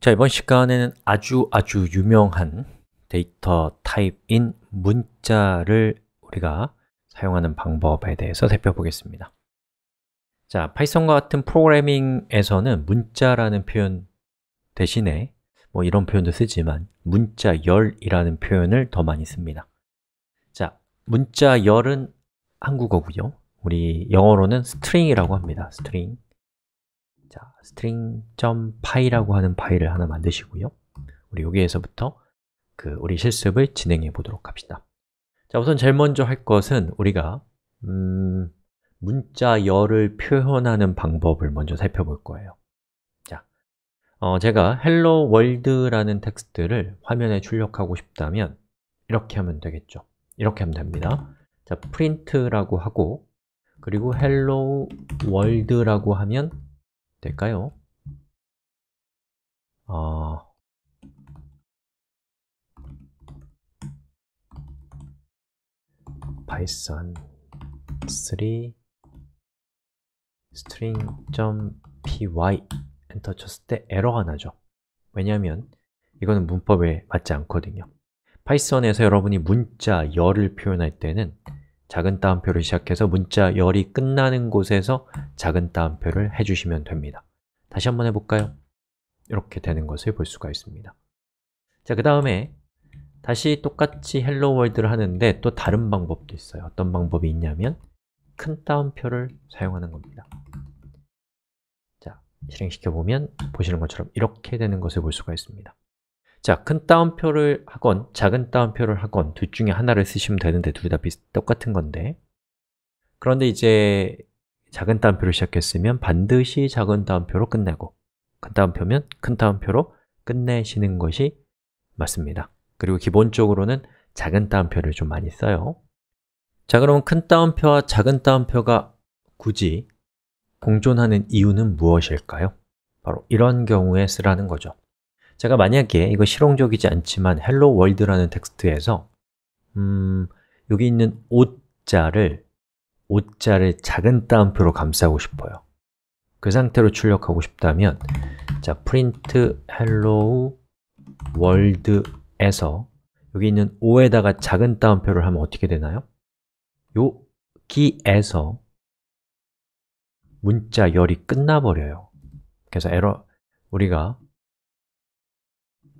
자, 이번 시간에는 아주 아주 유명한 데이터 타입인 문자를 우리가 사용하는 방법에 대해서 살펴보겠습니다 자, 파이썬과 같은 프로그래밍에서는 문자라는 표현 대신에 뭐 이런 표현도 쓰지만 문자열이라는 표현을 더 많이 씁니다 자, 문자열은 한국어고요 우리 영어로는 스트링이라고 합니다, 스트링 자, string.py라고 하는 파일을 하나 만드시고요. 우리 여기에서부터 그 우리 실습을 진행해 보도록 합시다. 자, 우선 제일 먼저 할 것은 우리가 음, 문자열을 표현하는 방법을 먼저 살펴볼 거예요. 자, 어, 제가 hello world라는 텍스트를 화면에 출력하고 싶다면 이렇게 하면 되겠죠. 이렇게 하면 됩니다. 자, print라고 하고 그리고 hello world라고 하면 될까요? 아, 파이썬 3 string.py 엔터 쳤을 때 에러가 나죠 왜냐하면 이거는 문법에 맞지 않거든요 파이썬에서 여러분이 문자 열을 표현할 때는 작은 따옴표를 시작해서 문자 열이 끝나는 곳에서 작은 따옴표를 해주시면 됩니다 다시 한번 해볼까요? 이렇게 되는 것을 볼 수가 있습니다 자, 그 다음에 다시 똑같이 헬로 월드를 하는데 또 다른 방법도 있어요 어떤 방법이 있냐면 큰 따옴표를 사용하는 겁니다 자, 실행시켜보면 보시는 것처럼 이렇게 되는 것을 볼 수가 있습니다 자, 큰 따옴표를 하건 작은 따옴표를 하건 둘 중에 하나를 쓰시면 되는데 둘 다 똑같은 건데 그런데 이제 작은 따옴표를 시작했으면 반드시 작은 따옴표로 끝내고 큰 따옴표면 큰 따옴표로 끝내시는 것이 맞습니다 그리고 기본적으로는 작은 따옴표를 좀 많이 써요 자, 그러면 큰 따옴표와 작은 따옴표가 굳이 공존하는 이유는 무엇일까요? 바로 이런 경우에 쓰라는 거죠 제가 만약에 이거 실용적이지 않지만 hello w o r l d 라는 텍스트에서 음, 여기 있는 옷자를 옷자를 작은 따옴표로 감싸고 싶어요. 그 상태로 출력하고 싶다면 자, print hello world에서 여기 있는 o 에다가 작은 따옴표를 하면 어떻게 되나요? 여기에서 문자 열이 끝나버려요. 그래서 에러 우리가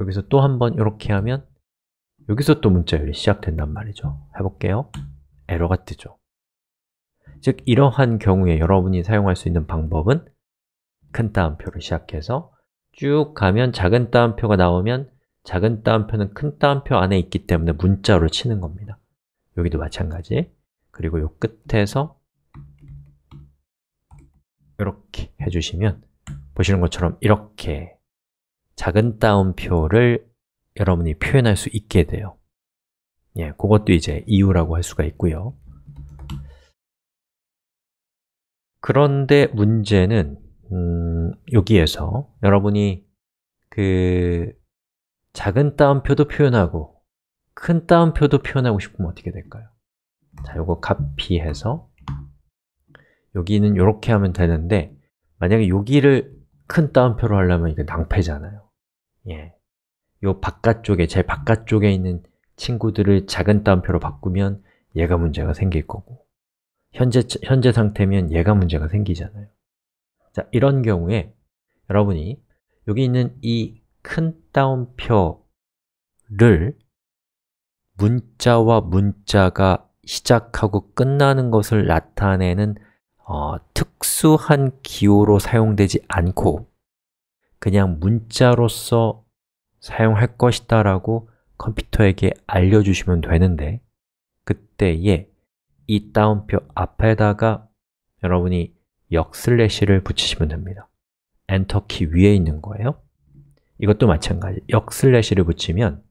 여기서 또 한번 이렇게 하면 여기서 또 문자열이 시작된단 말이죠 해볼게요 에러가 뜨죠 즉 이러한 경우에 여러분이 사용할 수 있는 방법은 큰 따옴표를 시작해서 쭉 가면 작은 따옴표가 나오면 작은 따옴표는 큰 따옴표 안에 있기 때문에 문자로 치는 겁니다 여기도 마찬가지 그리고 이 끝에서 이렇게 해주시면 보시는 것처럼 이렇게 작은 따옴표를 여러분이 표현할 수 있게 돼요. 예, 그것도 이제 이유라고 할 수가 있고요. 그런데 문제는 음, 여기에서 여러분이 그 작은 따옴표도 표현하고 큰 따옴표도 표현하고 싶으면 어떻게 될까요? 자, 이거 카피해서 여기는 이렇게 하면 되는데 만약에 여기를 큰 따옴표로 하려면 이게 낭패잖아요 예. 요 바깥쪽에, 제 바깥쪽에 있는 친구들을 작은 따옴표로 바꾸면 얘가 문제가 생길 거고 현재, 현재 상태면 얘가 문제가 생기잖아요 자, 이런 경우에 여러분이 여기 있는 이 큰 따옴표를 문자와 문자가 시작하고 끝나는 것을 나타내는 어, 특수한 기호로 사용되지 않고 그냥 문자로서 사용할 것이다 라고 컴퓨터에게 알려주시면 되는데 그때에 이 따옴표 앞에다가 여러분이 역슬래시를 붙이시면 됩니다 엔터키 위에 있는 거예요 이것도 마찬가지, 역슬래시를 붙이면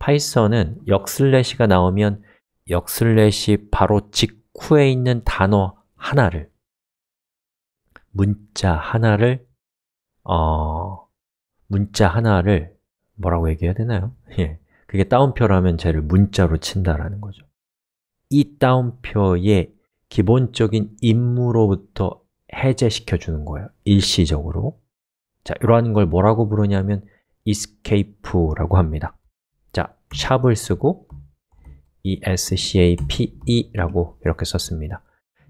파이썬은 역슬래시가 나오면 역슬래시 바로 직후에 있는 단어 하나를 문자 하나를 어, 문자 하나를 뭐라고 얘기해야 되나요? 예, 그게 따옴표라면 쟤를 문자로 친다라는 거죠 이 따옴표의 기본적인 임무로부터 해제시켜 주는 거예요 일시적으로 자, 이러한 걸 뭐라고 부르냐면 escape라고 합니다 자, 샵을 쓰고 escape라고 이렇게 썼습니다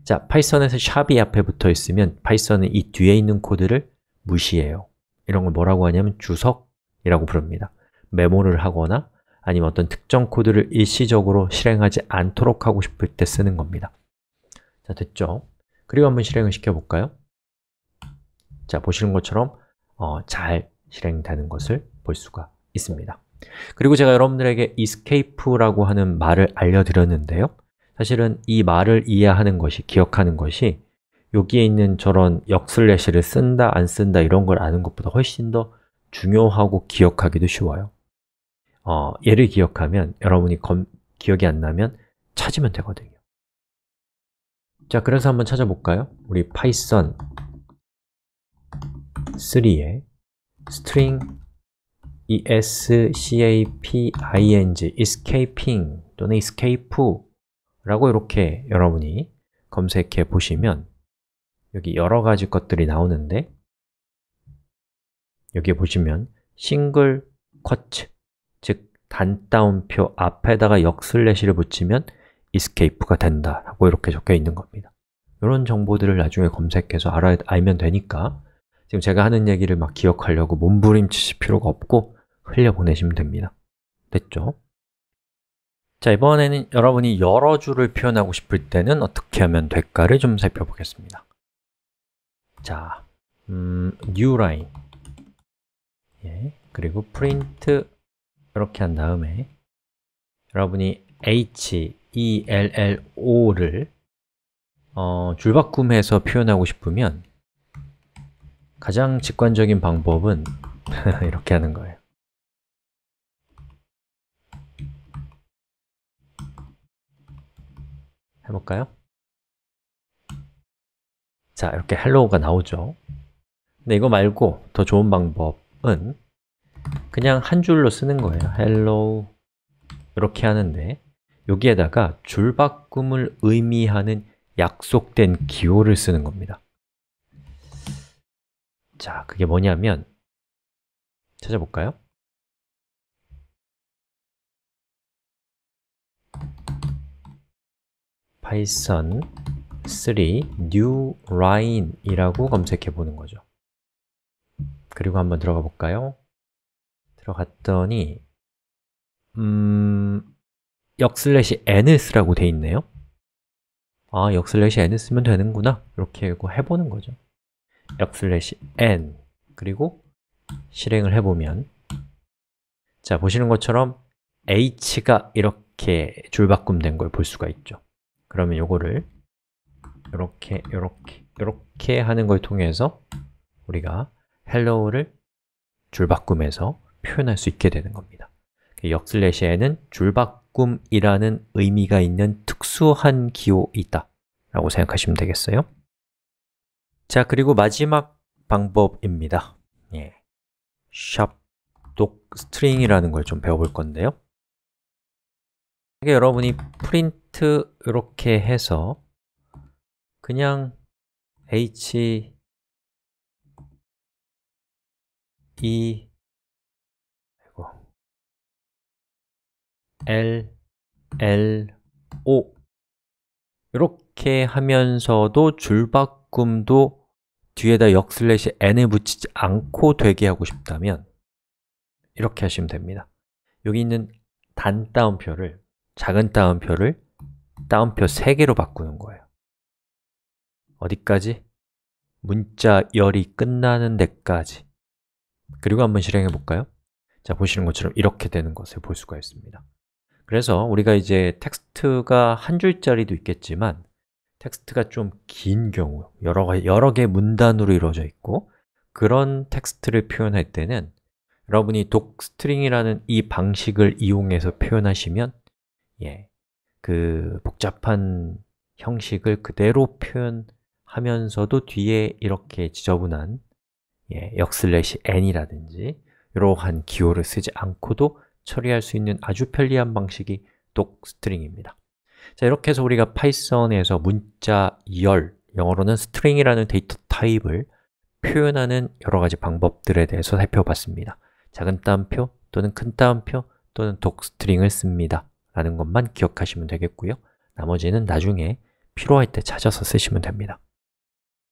자, 파이썬에서 샵이 앞에 붙어 있으면 파이썬은 이 뒤에 있는 코드를 무시해요. 이런 걸 뭐라고 하냐면 주석이라고 부릅니다. 메모를 하거나 아니면 어떤 특정 코드를 일시적으로 실행하지 않도록 하고 싶을 때 쓰는 겁니다. 자, 됐죠? 그리고 한번 실행을 시켜볼까요? 자, 보시는 것처럼 어, 잘 실행되는 것을 볼 수가 있습니다. 그리고 제가 여러분들에게 escape라고 하는 말을 알려드렸는데요. 사실은 이 말을 이해하는 것이, 기억하는 것이 여기에 있는 저런 역슬래시를 쓴다 안 쓴다 이런 걸 아는 것보다 훨씬 더 중요하고 기억하기도 쉬워요 어, 얘를 기억하면 여러분이 검, 기억이 안 나면 찾으면 되거든요 자 그래서 한번 찾아볼까요? 우리 파이썬 3에 string escaping, escaping 또는 escape라고 이렇게 여러분이 검색해 보시면 여기 여러 가지 것들이 나오는데 여기 보시면 싱글 쿼츠 즉 단따옴표 앞에다가 역슬래시를 붙이면 escape가 된다 라고 이렇게 적혀 있는 겁니다 이런 정보들을 나중에 검색해서 알아, 알면 되니까 지금 제가 하는 얘기를 막 기억하려고 몸부림치실 필요가 없고 흘려보내시면 됩니다 됐죠? 자, 이번에는 여러분이 여러 줄을 표현하고 싶을 때는 어떻게 하면 될까를 좀 살펴보겠습니다 자, 음, new line 예, 그리고 print 이렇게 한 다음에 여러분이 h, e, l, l, o를 어, 줄바꿈해서 표현하고 싶으면 가장 직관적인 방법은 이렇게 하는 거예요 해볼까요? 자, 이렇게 헬로우가 나오죠 근데 이거 말고 더 좋은 방법은 그냥 한 줄로 쓰는 거예요 헬로우 이렇게 하는데 여기에다가 줄 바꿈을 의미하는 약속된 기호를 쓰는 겁니다 자, 그게 뭐냐면 찾아볼까요? 파이썬 3 new line 이라고 검색해 보는 거죠 그리고 한번 들어가 볼까요? 들어갔더니 음... 역슬래시 ns라고 돼 있네요 아, 역슬래시 n 쓰면 되는구나 이렇게 해보는 거죠 역슬래시 n 그리고 실행을 해보면 자, 보시는 것처럼 h가 이렇게 줄바꿈 된 걸 볼 수가 있죠 그러면 이거를 이렇게 이렇게 이렇게 하는 걸 통해서 우리가 hello를 줄바꿈해서 표현할 수 있게 되는 겁니다. 그 역슬래시에는 줄바꿈이라는 의미가 있는 특수한 기호이다 라고 생각하시면 되겠어요. 자, 그리고 마지막 방법입니다. 예. 샵 독스트링이라는 걸 좀 배워볼 건데요. 여러분이 프린트 이렇게 해서 그냥 h e L, L, O 이렇게 하면서도 줄바꿈도 뒤에다 역슬래시 n을 붙이지 않고 되게 하고 싶다면 이렇게 하시면 됩니다 여기 있는 단 따옴표를 작은 따옴표를 따옴표 3개로 바꾸는 거예요 어디까지? 문자 열이 끝나는 데까지 그리고 한번 실행해 볼까요? 자, 보시는 것처럼 이렇게 되는 것을 볼 수가 있습니다 그래서 우리가 이제 텍스트가 한 줄짜리도 있겠지만 텍스트가 좀 긴 경우 여러, 여러 개 문단으로 이루어져 있고 그런 텍스트를 표현할 때는 여러분이 독스트링이라는 이 방식을 이용해서 표현하시면 예, 그 복잡한 형식을 그대로 표현 하면서도 뒤에 이렇게 지저분한 예, 역슬래시 n이라든지 이러한 기호를 쓰지 않고도 처리할 수 있는 아주 편리한 방식이 독스트링입니다 자 이렇게 해서 우리가 파이썬에서 문자 열, 영어로는 스트링이라는 데이터 타입을 표현하는 여러 가지 방법들에 대해서 살펴봤습니다 작은 따옴표 또는 큰 따옴표 또는 독스트링을 씁니다 라는 것만 기억하시면 되겠고요 나머지는 나중에 필요할 때 찾아서 쓰시면 됩니다